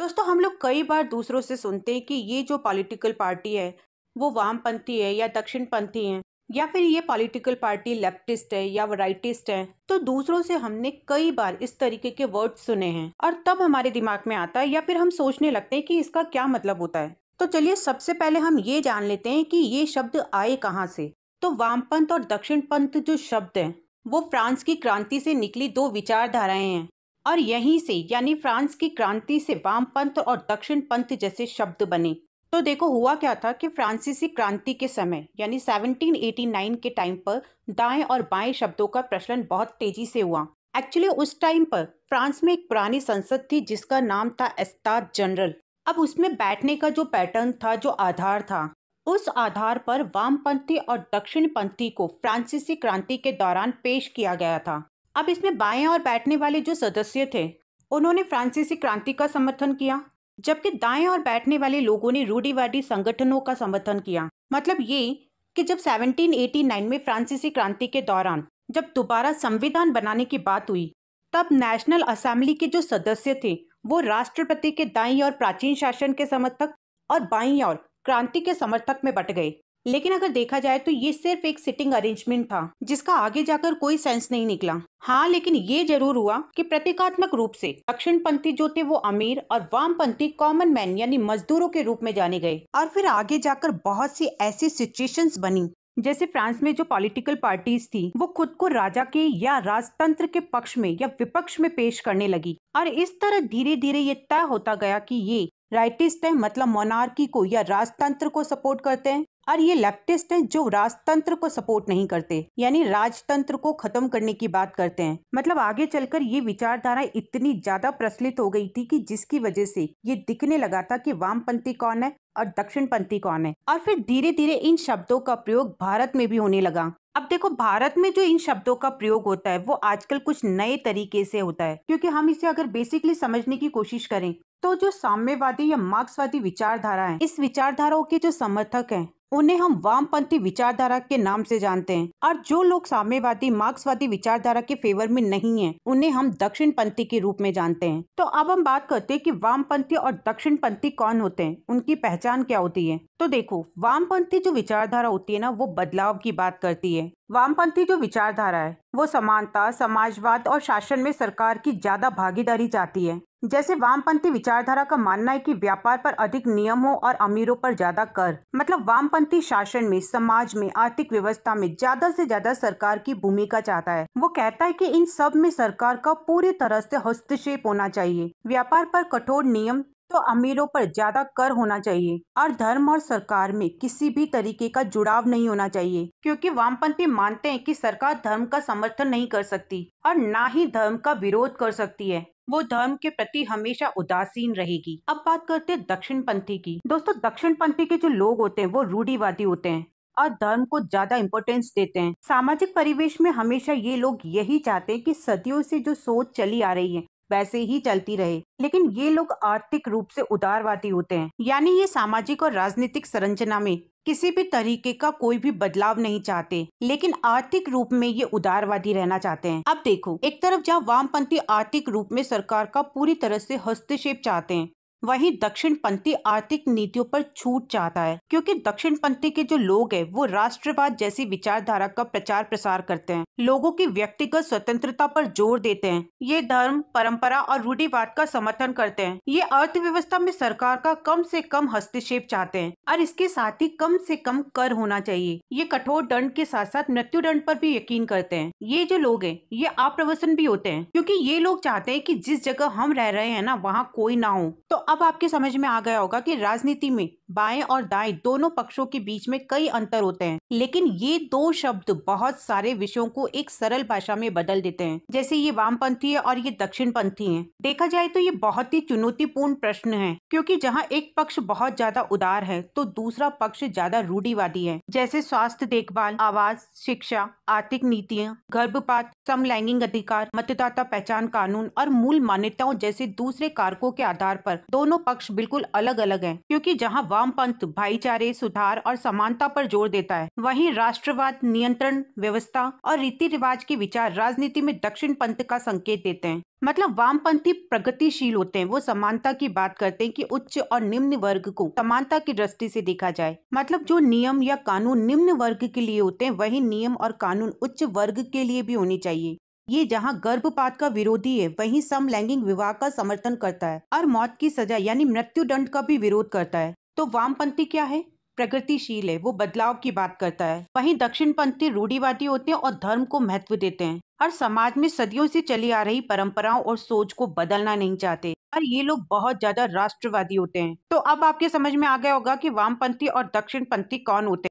दोस्तों हम लोग कई बार दूसरों से सुनते हैं कि ये जो पॉलिटिकल पार्टी है वो वामपंथी है या दक्षिणपंथी है या फिर ये पॉलिटिकल पार्टी लेफ्टिस्ट है या राइटिस्ट है तो दूसरों से हमने कई बार इस तरीके के वर्ड सुने हैं और तब हमारे दिमाग में आता है या फिर हम सोचने लगते हैं कि इसका क्या मतलब होता है तो चलिए सबसे पहले हम ये जान लेते हैं कि ये शब्द आए कहाँ से तो वामपंथ और दक्षिण पंथ जो शब्द है वो फ्रांस की क्रांति से निकली दो विचारधाराएं हैं और यहीं से यानी फ्रांस की क्रांति से वामपंथ और दक्षिण पंथ जैसे शब्द बने तो देखो हुआ क्या था कि फ्रांसीसी क्रांति के समय यानी 1789 के टाइम पर दाएं और बाएं शब्दों का प्रचलन बहुत तेजी से हुआ एक्चुअली उस टाइम पर फ्रांस में एक पुरानी संसद थी जिसका नाम था एस्ताद जनरल अब उसमें बैठने का जो पैटर्न था जो आधार था उस आधार पर वामपंथी और पंथी को फ्रांसीसी क्रांति के दौरान पेश किया गया था अब इसमें बाएं और बैठने वाले जो सदस्य थे उन्होंने फ्रांसीसी क्रांति का समर्थन किया जबकि दाएं और बैठने वाले लोगों ने रूढ़ीवादी संगठनों का समर्थन किया मतलब ये कि जब 1789 में फ्रांसीसी क्रांति के दौरान जब दोबारा संविधान बनाने की बात हुई तब नेशनल असेंबली के जो सदस्य थे वो राष्ट्रपति के दाई और प्राचीन शासन के समर्थक और बाई और क्रांति के समर्थक में बट गए लेकिन अगर देखा जाए तो ये सिर्फ एक सिटिंग अरेंजमेंट था जिसका आगे जाकर कोई सेंस नहीं निकला हाँ लेकिन ये जरूर हुआ कि प्रतीकात्मक रूप से दक्षिण पंथी जो थे वो अमीर और वाम पंथी कॉमन मैन यानी मजदूरों के रूप में जाने गए और फिर आगे जाकर बहुत सी ऐसी सिचुएशंस बनी जैसे फ्रांस में जो पॉलिटिकल पार्टीज थी वो खुद को राजा के या राजतंत्र के पक्ष में या विपक्ष में पेश करने लगी और इस तरह धीरे धीरे ये तय होता गया कि ये राइटिस्ट है मतलब मोनार्की को या राजतंत्र को सपोर्ट करते हैं और ये लेफ्टिस्ट हैं जो राजतंत्र को सपोर्ट नहीं करते यानी राजतंत्र को खत्म करने की बात करते हैं मतलब आगे चलकर ये विचारधारा इतनी ज्यादा प्रचलित हो गई थी कि जिसकी वजह से ये दिखने लगा था कि वामपंथी कौन है और दक्षिणपंथी कौन है और फिर धीरे धीरे इन शब्दों का प्रयोग भारत में भी होने लगा अब देखो भारत में जो इन शब्दों का प्रयोग होता है वो आजकल कुछ नए तरीके से होता है क्योंकि हम इसे अगर बेसिकली समझने की कोशिश करें तो जो साम्यवादी या मार्क्सवादी विचारधारा है इस विचारधाराओं के जो समर्थक हैं उन्हें हम वामपंथी विचारधारा के नाम से जानते हैं और जो लोग साम्यवादी मार्क्सवादी विचारधारा के फेवर में नहीं है उन्हें हम दक्षिण पंथी के रूप में जानते हैं तो अब हम बात करते हैं कि वामपंथी और दक्षिण पंथी कौन होते हैं उनकी पहचान क्या होती है तो देखो वामपंथी जो विचारधारा होती है ना वो बदलाव की बात करती है वामपंथी जो विचारधारा है वो समानता समाजवाद और शासन में सरकार की ज्यादा भागीदारी चाहती है जैसे वामपंथी विचारधारा का मानना है कि व्यापार पर अधिक नियमों और अमीरों पर ज्यादा कर मतलब वामपंथी शासन में समाज में आर्थिक व्यवस्था में ज्यादा से ज्यादा सरकार की भूमिका चाहता है वो कहता है कि इन सब में सरकार का पूरी तरह से हस्तक्षेप होना चाहिए व्यापार पर कठोर नियम तो अमीरों पर ज्यादा कर होना चाहिए और धर्म और सरकार में किसी भी तरीके का जुड़ाव नहीं होना चाहिए क्योंकि वामपंथी मानते हैं कि सरकार धर्म का समर्थन नहीं कर सकती और ना ही धर्म का विरोध कर सकती है वो धर्म के प्रति हमेशा उदासीन रहेगी अब बात करते हैं दक्षिण पंथी की दोस्तों दक्षिण पंथी के जो लोग होते हैं वो रूढ़ीवादी होते हैं और धर्म को ज्यादा इम्पोर्टेंस देते हैं सामाजिक परिवेश में हमेशा ये लोग यही चाहते हैं कि सदियों से जो सोच चली आ रही है वैसे ही चलती रहे लेकिन ये लोग आर्थिक रूप से उदारवादी होते हैं यानी ये सामाजिक और राजनीतिक संरचना में किसी भी तरीके का कोई भी बदलाव नहीं चाहते लेकिन आर्थिक रूप में ये उदारवादी रहना चाहते हैं अब देखो एक तरफ जहाँ वामपंथी आर्थिक रूप में सरकार का पूरी तरह से हस्तक्षेप चाहते हैं वहीं पंथी आर्थिक नीतियों पर छूट चाहता है क्योंकि दक्षिण पंथी के जो लोग हैं वो राष्ट्रवाद जैसी विचारधारा का प्रचार प्रसार करते हैं लोगों की व्यक्तिगत स्वतंत्रता पर जोर देते हैं ये धर्म परंपरा और रूढ़ीवाद का समर्थन करते हैं ये अर्थव्यवस्था में सरकार का कम से कम हस्तक्षेप चाहते हैं और इसके साथ ही कम से कम कर होना चाहिए ये कठोर दंड के साथ साथ मृत्यु दंड पर भी यकीन करते हैं ये जो लोग हैं ये आप्रवसन भी होते हैं क्योंकि ये लोग चाहते हैं कि जिस जगह हम रह रहे हैं ना वहाँ कोई ना हो तो अब आपके समझ में आ गया होगा कि राजनीति में बाएं और दाएं दोनों पक्षों के बीच में कई अंतर होते हैं लेकिन ये दो शब्द बहुत सारे विषयों को एक सरल भाषा में बदल देते हैं जैसे ये वामपंथी है और ये दक्षिणपंथी है देखा जाए तो ये बहुत ही चुनौतीपूर्ण प्रश्न है क्योंकि जहाँ एक पक्ष बहुत ज्यादा उदार है तो दूसरा पक्ष ज्यादा रूढ़ीवादी है जैसे स्वास्थ्य देखभाल आवास शिक्षा आर्थिक नीतियाँ गर्भपात समलैंगिक अधिकार मतदाता पहचान कानून और मूल मान्यताओं जैसे दूसरे कारकों के आधार पर दोनों पक्ष बिल्कुल अलग अलग हैं क्योंकि जहां वामपंथ भाईचारे सुधार और समानता पर जोर देता है वहीं राष्ट्रवाद नियंत्रण व्यवस्था और रीति रिवाज के विचार राजनीति में दक्षिण पंथ का संकेत देते हैं मतलब वामपंथी प्रगतिशील होते हैं वो समानता की बात करते हैं कि उच्च और निम्न वर्ग को समानता की दृष्टि से देखा जाए मतलब जो नियम या कानून निम्न वर्ग के लिए होते हैं वही नियम और कानून उच्च वर्ग के लिए भी होनी चाहिए ये जहाँ गर्भपात का विरोधी है वहीं समलैंगिक विवाह का समर्थन करता है और मौत की सजा यानी मृत्यु दंड का भी विरोध करता है तो वामपंथी क्या है प्रगतिशील है वो बदलाव की बात करता है वहीं दक्षिणपंथी रूढ़ीवादी होते हैं और धर्म को महत्व देते हैं हर समाज में सदियों से चली आ रही परंपराओं और सोच को बदलना नहीं चाहते और ये लोग बहुत ज्यादा राष्ट्रवादी होते हैं तो अब आपके समझ में आ गया होगा कि वामपंथी और दक्षिणपंथी कौन होते हैं